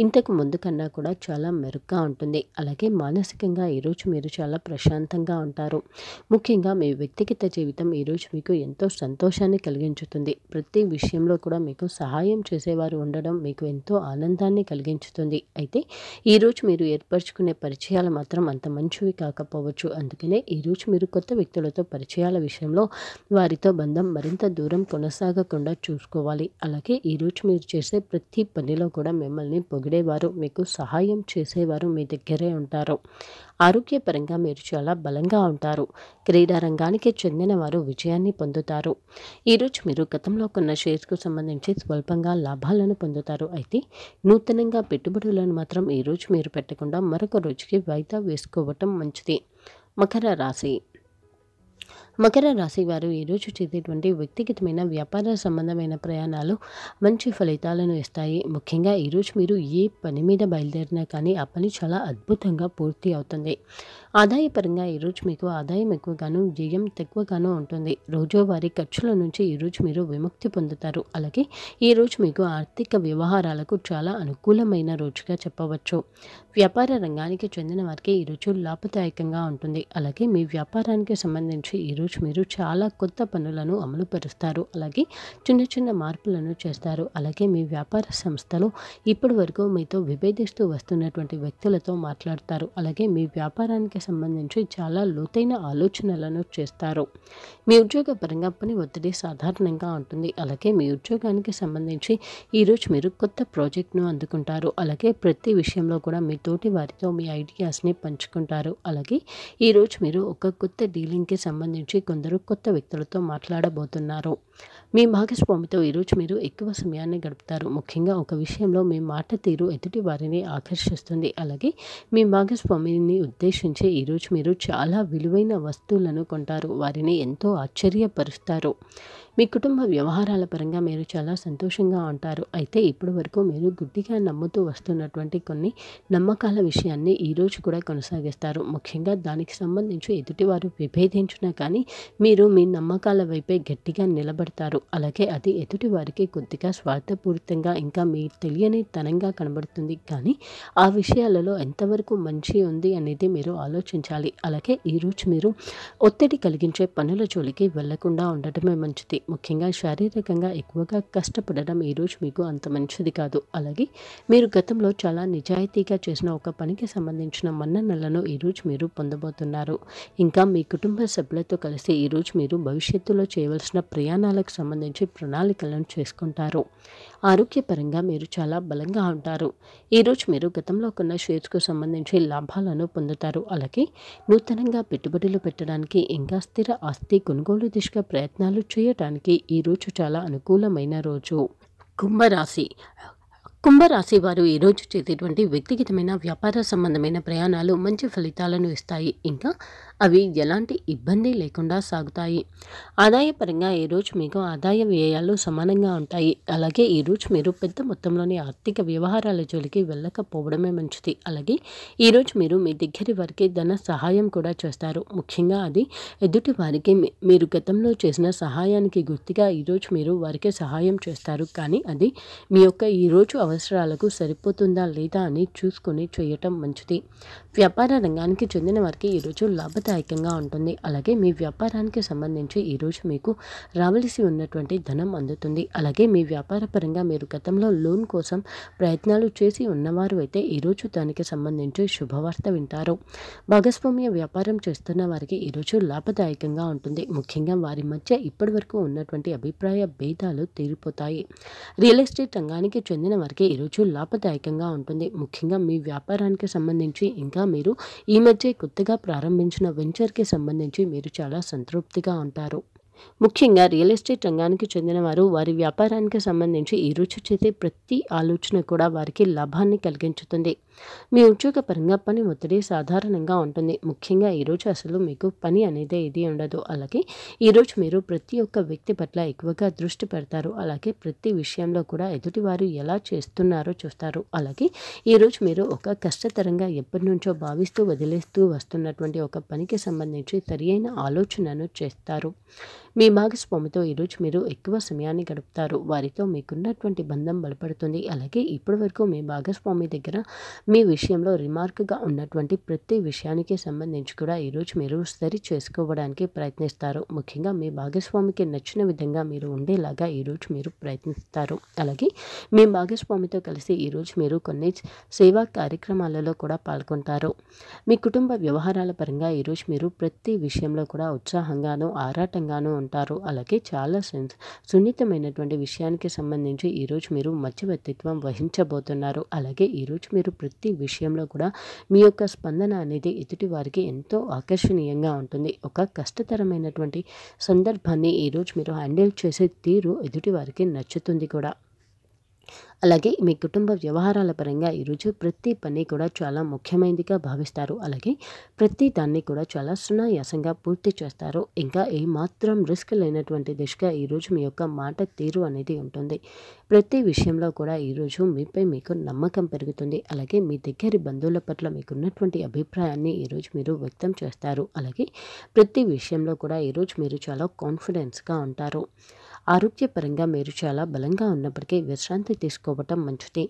ఇంతకు ముందు కన్నా కూడా చాలా మెరుగ్గా ఉంటుంది అలాగే మానసికంగా ఈరోజు మీరు చాలా ప్రశాంతంగా ఉంటారు ముఖ్యంగా మీ వ్యక్తిగత జీవితం ఈరోజు మీకు ఎంతో సంతోషాన్ని కలిగించుతుంది ప్రతి విషయంలో కూడా మీకు సహాయం చేసేవారు ఉండడం మీకు ఎంతో ఆనందాన్ని కలిగించుతుంది అయితే ఈరోజు మీరు ఏర్పరచుకునే పరిచయాలు మాత్రం అంత మంచివి కాకపోవచ్చు అందుకనే ఈరోజు మీరు కొత్త వ్యక్తులతో పరిచయాల విషయంలో వారితో బంధం మరి మరింత దూరం కొనసాగకుండా చూసుకోవాలి అలాగే ఈరోజు మీరు చేసే ప్రతి పనిలో కూడా మిమ్మల్ని పొగిడేవారు మీకు సహాయం చేసేవారు మీ దగ్గరే ఉంటారు ఆరోగ్యపరంగా మీరు చాలా బలంగా ఉంటారు క్రీడా రంగానికి చెందిన వారు విజయాన్ని పొందుతారు ఈరోజు మీరు గతంలో కొన్న షేర్స్కు సంబంధించి స్వల్పంగా లాభాలను పొందుతారు అయితే నూతనంగా పెట్టుబడులను మాత్రం ఈరోజు మీరు పెట్టకుండా మరొక రోజుకి వాయిదా వేసుకోవటం మంచిది మకర రాశి మకర రాశి వారు ఈరోజు చేసేటువంటి వ్యక్తిగతమైన వ్యాపార సంబంధమైన ప్రయాణాలు మంచి ఫలితాలను ఇస్తాయి ముఖ్యంగా ఈరోజు మీరు ఏ పని మీద బయలుదేరినా కానీ ఆ పని చాలా అద్భుతంగా పూర్తి అవుతుంది ఆదాయపరంగా ఈరోజు మీకు ఆదాయం ఎక్కువగాను వ్యయం తక్కువగానూ ఉంటుంది రోజువారీ ఖర్చుల నుంచి ఈరోజు మీరు విముక్తి పొందుతారు అలాగే ఈరోజు మీకు ఆర్థిక వ్యవహారాలకు చాలా అనుకూలమైన రోజుగా చెప్పవచ్చు వ్యాపార రంగానికి చెందిన వారికి ఈరోజు లాభదాయకంగా ఉంటుంది అలాగే మీ వ్యాపారానికి సంబంధించి ఈరోజు మీరు చాలా కొత్త పనులను అమలు పరుస్తారు అలాగే చిన్న చిన్న మార్పులను చేస్తారు అలాగే మీ వ్యాపార సంస్థలు ఇప్పటి వరకు మీతో విభేదిస్తూ వస్తున్నటువంటి వ్యక్తులతో మాట్లాడతారు అలాగే మీ వ్యాపారానికి ఉద్యోగానికి సంబంధించి చాలా లోతైన ఆలోచనలను చేస్తారు మీ ఉద్యోగ పరంగా పని ఒత్తిడి సాధారణంగా ఉంటుంది అలాగే మీ ఉద్యోగానికి సంబంధించి ఈరోజు మీరు కొత్త ప్రాజెక్ట్ను అందుకుంటారు అలాగే ప్రతి విషయంలో కూడా మీ తోటి వారితో మీ ఐడియాస్ని పంచుకుంటారు అలాగే ఈరోజు మీరు ఒక కొత్త డీలింగ్కి సంబంధించి కొందరు కొత్త వ్యక్తులతో మాట్లాడబోతున్నారు మీ భాగస్వామితో ఈరోజు మీరు ఎక్కువ సమయాన్ని గడుపుతారు ముఖ్యంగా ఒక విషయంలో మీ మాట తీరు ఎదుటి వారిని ఆకర్షిస్తుంది అలాగే మీ భాగస్వామిని ఉద్దేశించి అయితే ఈరోజు మీరు చాలా విలువైన వస్తువులను కొంటారు వారిని ఎంతో ఆశ్చర్యపరుస్తారు మీ కుటుంబ వ్యవహారాల పరంగా మీరు చాలా సంతోషంగా ఉంటారు అయితే ఇప్పటి వరకు మీరు గుడ్డిగా నమ్ముతూ వస్తున్నటువంటి కొన్ని నమ్మకాల విషయాన్ని ఈరోజు కూడా కొనసాగిస్తారు ముఖ్యంగా దానికి సంబంధించి ఎదుటివారు విభేదించినా కానీ మీరు మీ నమ్మకాల వైపే గట్టిగా నిలబడతారు అలాగే అది ఎదుటి వారికి కొద్దిగా స్వార్థపూరితంగా ఇంకా మీ తెలియని తనంగా కనబడుతుంది కానీ ఆ విషయాలలో ఎంతవరకు మంచి ఉంది అనేది మీరు ఆలోచించాలి అలాగే ఈరోజు మీరు ఒత్తిడి కలిగించే పనుల జోలికి వెళ్లకుండా ఉండటమే మంచిది ముఖ్యంగా శారీరకంగా ఎక్కువగా కష్టపడడం ఈరోజు మీకు అంత మంచిది కాదు అలాగే మీరు గతంలో చాలా నిజాయితీగా చేసిన ఒక పనికి సంబంధించిన మన్ననలను ఈరోజు మీరు పొందబోతున్నారు ఇంకా మీ కుటుంబ సభ్యులతో కలిసి ఈరోజు మీరు భవిష్యత్తులో చేయవలసిన ప్రయాణాలకు సంబంధించి ప్రణాళికలను చేసుకుంటారు ఆరోగ్యపరంగా మీరు చాలా బలంగా ఉంటారు ఈరోజు మీరు గతంలో కొన్న షేర్స్కు సంబంధించి లాభాలను పొందుతారు అలాగే నూతనంగా పెట్టుబడులు పెట్టడానికి ఇంకా స్థిర ఆస్తి కొనుగోలు దిశగా ప్రయత్నాలు చేయటానికి ఈరోజు చాలా అనుకూలమైన రోజు కుంభరాశి కుంభరాశి వారు ఈరోజు చేసేటువంటి వ్యక్తిగతమైన వ్యాపార సంబంధమైన ప్రయాణాలు మంచి ఫలితాలను ఇస్తాయి ఇంకా అవి ఎలాంటి ఇబ్బంది లేకుండా సాగుతాయి ఆదాయపరంగా ఈరోజు మీకు ఆదాయ వ్యయాలు సమానంగా ఉంటాయి అలాగే ఈరోజు మీరు పెద్ద మొత్తంలోని ఆర్థిక వ్యవహారాల జోలికి వెళ్ళకపోవడమే మంచిది అలాగే ఈరోజు మీరు మీ దగ్గరి వారికి ధన సహాయం కూడా చేస్తారు ముఖ్యంగా అది ఎదుటి వారికి మీరు గతంలో చేసిన సహాయానికి గుర్తుగా ఈరోజు మీరు వారికి సహాయం చేస్తారు కానీ అది మీ యొక్క ఈరోజు అవసరాలకు సరిపోతుందా లేదా అని చూసుకొని చేయటం మంచిది వ్యాపార రంగానికి చెందిన వారికి ఈరోజు లాభదాయకంగా ఉంటుంది అలాగే మీ వ్యాపారానికి సంబంధించి ఈరోజు మీకు రావలసి ఉన్నటువంటి ధనం అందుతుంది అలాగే మీ వ్యాపార పరంగా మీరు గతంలో లోన్ కోసం ప్రయత్నాలు చేసి ఉన్నవారు అయితే ఈరోజు దానికి సంబంధించి శుభవార్త వింటారు భాగస్వామ్య వ్యాపారం చేస్తున్న వారికి ఈరోజు లాభదాయకంగా ఉంటుంది ముఖ్యంగా వారి మధ్య ఇప్పటి వరకు ఉన్నటువంటి అభిప్రాయ భేదాలు తీరిపోతాయి రియల్ ఎస్టేట్ రంగానికి చెందిన వారికి ఈరోజు లాభదాయకంగా ఉంటుంది ముఖ్యంగా మీ వ్యాపారానికి సంబంధించి ఇంకా మీరు ఈ మధ్య కొత్తగా ప్రారంభించిన వెంచర్కి సంబంధించి మీరు చాలా సంతృప్తిగా ఉంటారు ముఖ్యంగా రియల్ ఎస్టేట్ రంగానికి చెందిన వారు వారి వ్యాపారానికి సంబంధించి ఈ రుచి చేసే ప్రతి ఆలోచన కూడా వారికి లాభాన్ని కలిగించుతుంది మీ ఉద్యోగ పరంగా పని ఒత్తిడి సాధారణంగా ఉంటుంది ముఖ్యంగా ఈరోజు అసలు మీకు పని అనేది ఇది ఉండదు అలాగే ఈరోజు మీరు ప్రతి ఒక్క వ్యక్తి పట్ల ఎక్కువగా దృష్టి పెడతారు అలాగే ప్రతి విషయంలో కూడా ఎదుటివారు ఎలా చేస్తున్నారో చూస్తారు అలాగే ఈరోజు మీరు ఒక కష్టతరంగా ఎప్పటి నుంచో భావిస్తూ వదిలేస్తూ వస్తున్నటువంటి ఒక పనికి సంబంధించి సరియైన ఆలోచనను చేస్తారు మీ భాగస్వామితో ఈరోజు మీరు ఎక్కువ సమయాన్ని గడుపుతారు వారితో మీకున్నటువంటి బంధం బలపడుతుంది అలాగే ఇప్పటి వరకు మీ భాగస్వామి దగ్గర మీ విషయంలో రిమార్క్గా ఉన్నటువంటి ప్రతి విషయానికి సంబంధించి కూడా ఈరోజు మీరు సరి చేసుకోవడానికి ప్రయత్నిస్తారు ముఖ్యంగా మీ భాగస్వామికి నచ్చిన విధంగా మీరు ఉండేలాగా ఈరోజు మీరు ప్రయత్నిస్తారు అలాగే మీ భాగస్వామితో కలిసి ఈరోజు మీరు కొన్ని సేవా కార్యక్రమాలలో కూడా పాల్గొంటారు మీ కుటుంబ వ్యవహారాల పరంగా ఈరోజు మీరు ప్రతి విషయంలో కూడా ఉత్సాహంగాను ఆరాటంగాను ఉంటారు అలాగే చాలా సెన్స్ సున్నితమైనటువంటి విషయానికి సంబంధించి ఈరోజు మీరు మంచి వ్యక్తిత్వం వహించబోతున్నారు అలాగే ఈరోజు మీరు ప్రతి విషయంలో కూడా మీ యొక్క స్పందన అనేది ఎదుటి వారికి ఎంతో ఆకర్షణీయంగా ఉంటుంది ఒక కష్టతరమైనటువంటి సందర్భాన్ని ఈరోజు మీరు హ్యాండిల్ చేసే తీరు ఎదుటి వారికి నచ్చుతుంది కూడా అలాగే మీ కుటుంబ వ్యవహారాల పరంగా ఈరోజు ప్రతి పని కూడా చాలా ముఖ్యమైనదిగా భావిస్తారు అలాగే ప్రతి దాన్ని కూడా చాలా సునాయాసంగా పూర్తి చేస్తారు ఇంకా ఏ మాత్రం రిస్క్ లేనటువంటి దిశగా ఈరోజు మీ యొక్క మాట తీరు అనేది ఉంటుంది ప్రతి విషయంలో కూడా ఈరోజు మీపై మీకు నమ్మకం పెరుగుతుంది అలాగే మీ దగ్గరి బంధువుల పట్ల మీకున్నటువంటి అభిప్రాయాన్ని ఈరోజు మీరు వ్యక్తం చేస్తారు అలాగే ప్రతి విషయంలో కూడా ఈరోజు మీరు చాలా కాన్ఫిడెన్స్గా ఉంటారు ఆరోగ్యపరంగా మీరు చాలా బలంగా ఉన్నప్పటికీ విశ్రాంతి తీసుకోవటం మంచిది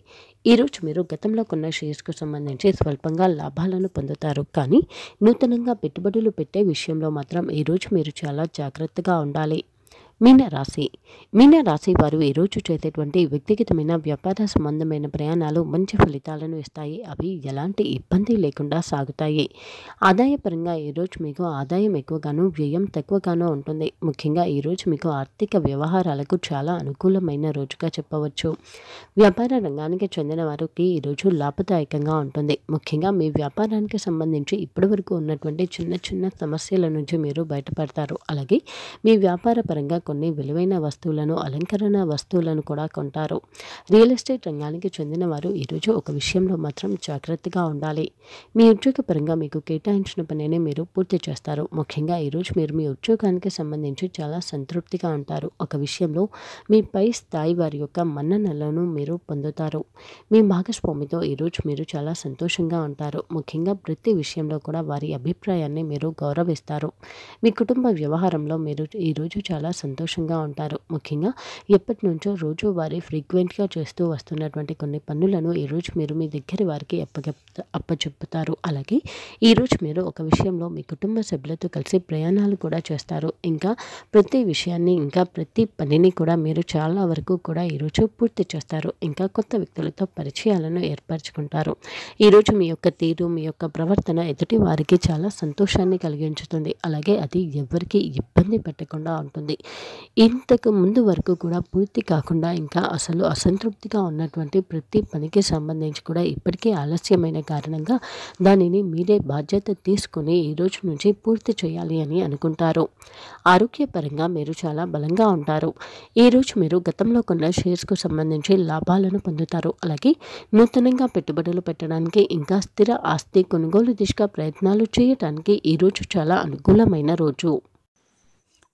ఈరోజు మీరు గతంలో కొన్న షేర్స్కు సంబంధించి స్వల్పంగా లాభాలను పొందుతారు కానీ నూతనంగా పెట్టుబడులు పెట్టే విషయంలో మాత్రం ఈరోజు మీరు చాలా జాగ్రత్తగా ఉండాలి మీనరాశి మీనరాశి వారు ఈరోజు చేసేటువంటి వ్యక్తిగతమైన వ్యాపార సంబంధమైన ప్రయాణాలు మంచి ఫలితాలను ఇస్తాయి అవి ఎలాంటి ఇబ్బంది లేకుండా సాగుతాయి ఆదాయపరంగా ఈరోజు మీకు ఆదాయం ఎక్కువగాను వ్యయం తక్కువగానూ ఉంటుంది ముఖ్యంగా ఈరోజు మీకు ఆర్థిక వ్యవహారాలకు చాలా అనుకూలమైన రోజుగా చెప్పవచ్చు వ్యాపార రంగానికి చెందిన వారికి ఈరోజు లాభదాయకంగా ఉంటుంది ముఖ్యంగా మీ వ్యాపారానికి సంబంధించి ఇప్పటివరకు ఉన్నటువంటి చిన్న చిన్న సమస్యల నుంచి మీరు బయటపడతారు అలాగే మీ వ్యాపార పరంగా కొన్ని విలువైన వస్తువులను అలంకరణ వస్తువులను కూడా కొంటారు రియల్ ఎస్టేట్ రంగానికి చెందిన వారు ఈరోజు ఒక విషయంలో మాత్రం జాగ్రత్తగా ఉండాలి మీ ఉద్యోగపరంగా మీకు కేటాయించిన పనిని మీరు పూర్తి చేస్తారు ముఖ్యంగా ఈరోజు మీరు మీ ఉద్యోగానికి సంబంధించి చాలా సంతృప్తిగా ఉంటారు ఒక విషయంలో మీ పై స్థాయి వారి యొక్క మన్ననలను మీరు పొందుతారు మీ భాగస్వామితో ఈరోజు మీరు చాలా సంతోషంగా ఉంటారు ముఖ్యంగా ప్రతి విషయంలో కూడా వారి అభిప్రాయాన్ని మీరు గౌరవిస్తారు మీ కుటుంబ వ్యవహారంలో మీరు ఈరోజు చాలా సంతోషంగా సంతోషంగా ఉంటారు ముఖ్యంగా ఎప్పటి నుంచో రోజువారీ ఫ్రీక్వెంట్గా చేస్తూ వస్తున్నటువంటి కొన్ని పనులను ఈరోజు మీరు మీ దగ్గర వారికి అప్పగెప్ అప్పచెప్పుతారు అలాగే ఈరోజు మీరు ఒక విషయంలో మీ కుటుంబ సభ్యులతో కలిసి ప్రయాణాలు కూడా చేస్తారు ఇంకా ప్రతి విషయాన్ని ఇంకా ప్రతి పనిని కూడా మీరు చాలా వరకు కూడా ఈరోజు పూర్తి చేస్తారు ఇంకా కొత్త వ్యక్తులతో పరిచయాలను ఏర్పరచుకుంటారు ఈరోజు మీ యొక్క తీరు మీ యొక్క ప్రవర్తన ఎదుటి వారికి చాలా సంతోషాన్ని కలిగించుతుంది అలాగే అది ఎవరికి ఇబ్బంది పెట్టకుండా ఉంటుంది ఇంతకు ముందు వరకు కూడా పూర్తి కాకుండా ఇంకా అసలు అసంతృప్తిగా ఉన్నటువంటి ప్రతి పనికి సంబంధించి కూడా ఇప్పటికీ ఆలస్యమైన కారణంగా దానిని మీరే బాధ్యత తీసుకుని ఈ రోజు నుంచి పూర్తి చేయాలి అని అనుకుంటారు ఆరోగ్యపరంగా మీరు చాలా బలంగా ఉంటారు ఈరోజు మీరు గతంలో కొన్న షేర్స్కు సంబంధించి లాభాలను పొందుతారు అలాగే నూతనంగా పెట్టుబడులు పెట్టడానికి ఇంకా స్థిర ఆస్తి కొనుగోలు దిశగా ప్రయత్నాలు చేయటానికి ఈరోజు చాలా అనుకూలమైన రోజు